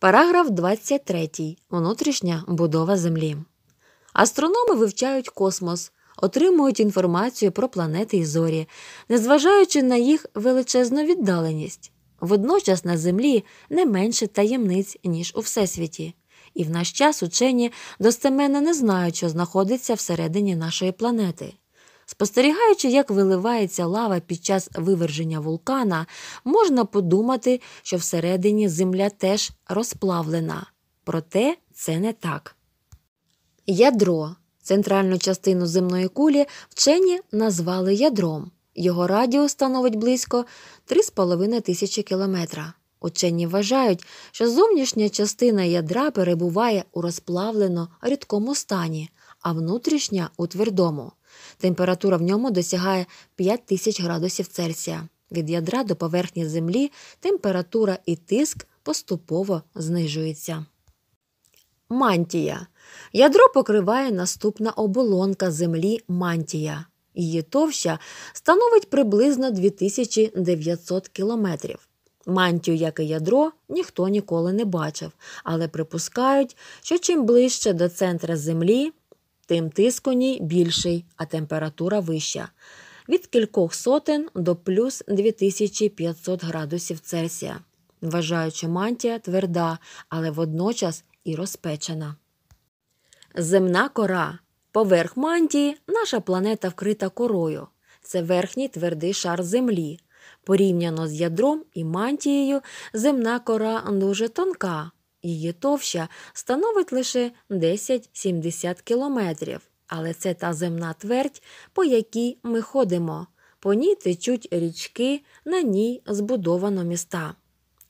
Параграф 23. Внутрішня будова Землі. Астрономи вивчають космос, отримують інформацію про планети і зорі, незважаючи на їх величезну віддаленість. Водночас на Землі не менше таємниць, ніж у Всесвіті. І в наш час учені достеменно не знають, що знаходиться всередині нашої планети. Спостерігаючи, як виливається лава під час виверження вулкана, можна подумати, що всередині земля теж розплавлена. Проте це не так. Ядро центральну частину земної кулі вчені назвали ядром. Його радіус становить близько 3,5 тисячі кілометра. Учені вважають, що зовнішня частина ядра перебуває у розплавлено рідкому стані, а внутрішня у твердому. Температура в ньому досягає 5000 градусів Цельсія. Від ядра до поверхні землі температура і тиск поступово знижуються. Мантія. Ядро покриває наступна оболонка землі мантія. Її товща становить приблизно 2900 кілометрів. Мантію, як і ядро, ніхто ніколи не бачив, але припускають, що чим ближче до центра землі, тим тиск у ній більший, а температура вища від кількох сотень до плюс 2500 градусів Цельсія. Вважаючи мантія тверда, але водночас і розпечена. Земна кора. Поверх мантії наша планета вкрита корою. Це верхній твердий шар Землі. Порівняно з ядром і мантією, земна кора дуже тонка, Її товща становить лише 10-70 кілометрів, але це та земна твердь, по якій ми ходимо. По ній течуть річки, на ній збудовано міста.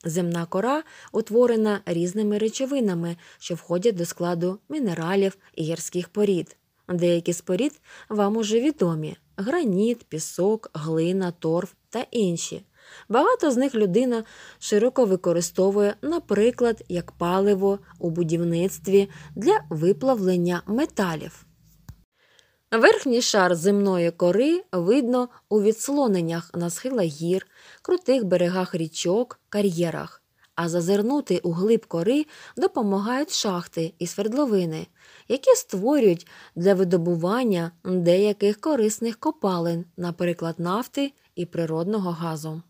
Земна кора утворена різними речовинами, що входять до складу мінералів і гірських порід. Деякі з порід вам уже відомі: граніт, пісок, глина, торф та інші. Багато з них людина широко використовує, наприклад, як паливо у будівництві для виплавлення металів. Верхній шар земної кори видно у відслоненнях на схилах гір, крутих берегах річок, кар'єрах, а зазирнути у глиб кори допомагають шахти і свердловини, які створюють для видобування деяких корисних копалин, наприклад, нафти і природного газу.